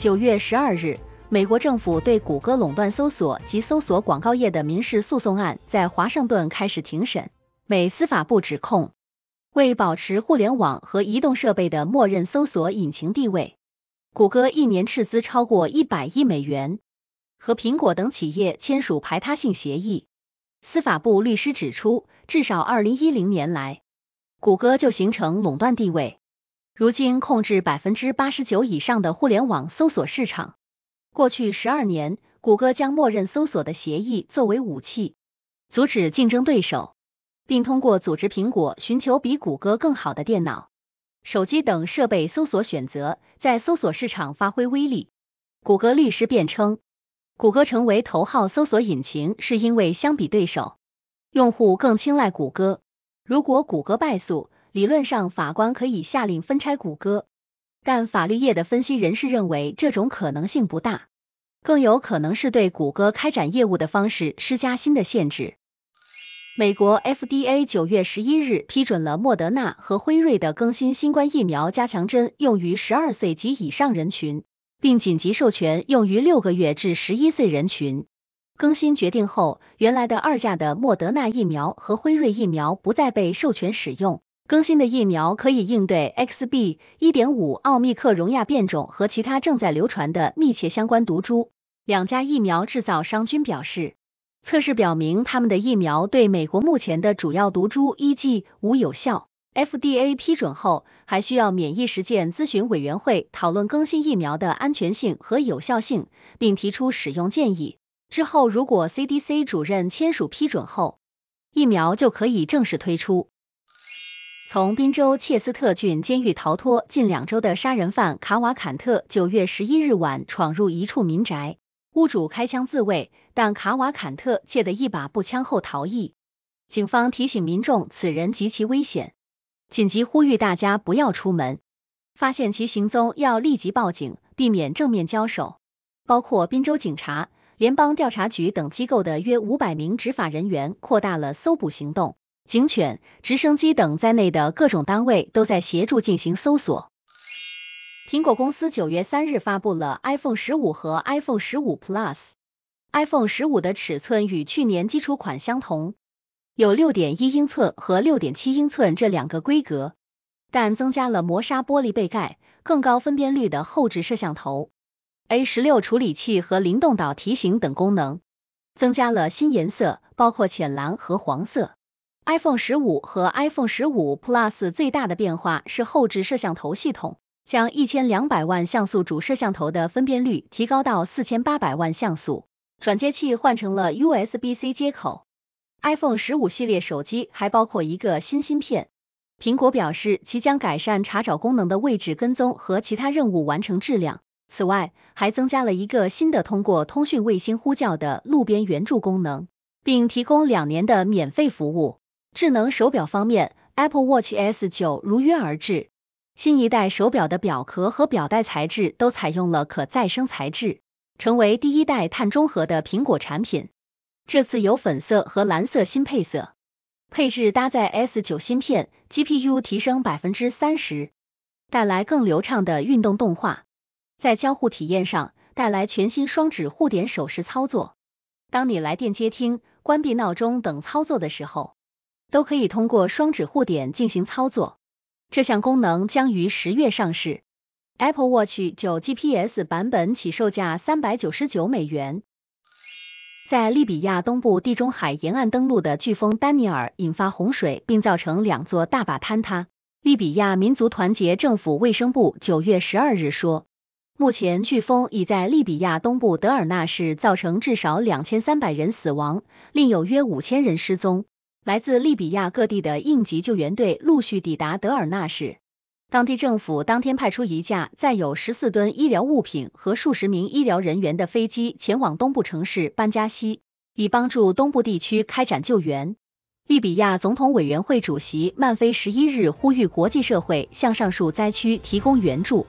九月十二日，美国政府对谷歌垄断搜索及搜索广告业的民事诉讼案在华盛顿开始庭审。美司法部指控，为保持互联网和移动设备的默认搜索引擎地位，谷歌一年斥资超过一百亿美元，和苹果等企业签署排他性协议。司法部律师指出，至少二零一零年来，谷歌就形成垄断地位。如今控制百分之八十九以上的互联网搜索市场，过去十二年，谷歌将默认搜索的协议作为武器，阻止竞争对手，并通过组织苹果寻求比谷歌更好的电脑、手机等设备搜索选择，在搜索市场发挥威力。谷歌律师辩称，谷歌成为头号搜索引擎是因为相比对手，用户更青睐谷歌。如果谷歌败诉，理论上，法官可以下令分拆谷歌，但法律业的分析人士认为这种可能性不大，更有可能是对谷歌开展业务的方式施加新的限制。美国 FDA 九月十一日批准了莫德纳和辉瑞的更新新冠疫苗加强针，用于十二岁及以上人群，并紧急授权用于六个月至十一岁人群。更新决定后，原来的二价的莫德纳疫苗和辉瑞疫苗不再被授权使用。更新的疫苗可以应对 Xb 一点五奥密克戎亚变种和其他正在流传的密切相关毒株。两家疫苗制造商均表示，测试表明他们的疫苗对美国目前的主要毒株 E.g. 五有效。FDA 批准后，还需要免疫实践咨询委员会讨论更新疫苗的安全性和有效性，并提出使用建议。之后，如果 CDC 主任签署批准后，疫苗就可以正式推出。从宾州切斯特郡监狱逃脱近两周的杀人犯卡瓦坎特，九月十一日晚闯入一处民宅，屋主开枪自卫，但卡瓦坎特借得一把步枪后逃逸。警方提醒民众，此人极其危险，紧急呼吁大家不要出门，发现其行踪要立即报警，避免正面交手。包括宾州警察、联邦调查局等机构的约五百名执法人员扩大了搜捕行动。警犬、直升机等在内的各种单位都在协助进行搜索。苹果公司九月三日发布了 iPhone 十五和 iPhone 十五 Plus。iPhone 十五的尺寸与去年基础款相同，有六点一英寸和六点七英寸这两个规格，但增加了磨砂玻璃背盖、更高分辨率的后置摄像头、A 十六处理器和灵动岛提醒等功能，增加了新颜色，包括浅蓝和黄色。iPhone 十五和 iPhone 十五 Plus 最大的变化是后置摄像头系统，将一千两百万像素主摄像头的分辨率提高到四千八百万像素，转接器换成了 USB-C 接口。iPhone 十五系列手机还包括一个新芯片。苹果表示，其将改善查找功能的位置跟踪和其他任务完成质量。此外，还增加了一个新的通过通讯卫星呼叫的路边援助功能，并提供两年的免费服务。智能手表方面，Apple Watch S 九如约而至。新一代手表的表壳和表带材质都采用了可再生材质，成为第一代碳中和的苹果产品。这次有粉色和蓝色新配色，配置搭载 S 九芯片，GPU 提升百分之三十，带来更流畅的运动动画。在交互体验上，带来全新双指互点手势操作。当你来电接听、关闭闹钟等操作的时候。都可以通过双指互点进行操作。这项功能将于十月上市。Apple Watch 九 GPS 版本起售价三百九十九美元。在利比亚东部地中海沿岸登陆的飓风丹尼尔引发洪水，并造成两座大坝坍塌。利比亚民族团结政府卫生部九月十二日说，目前飓风已在利比亚东部德尔纳市造成至少两千三百人死亡，另有约五千人失踪。来自利比亚各地的应急救援队陆续抵达德尔纳市。当地政府当天派出一架载有十四吨医疗物品和数十名医疗人员的飞机，前往东部城市班加西，以帮助东部地区开展救援。利比亚总统委员会主席曼菲十一日呼吁国际社会向上述灾区提供援助。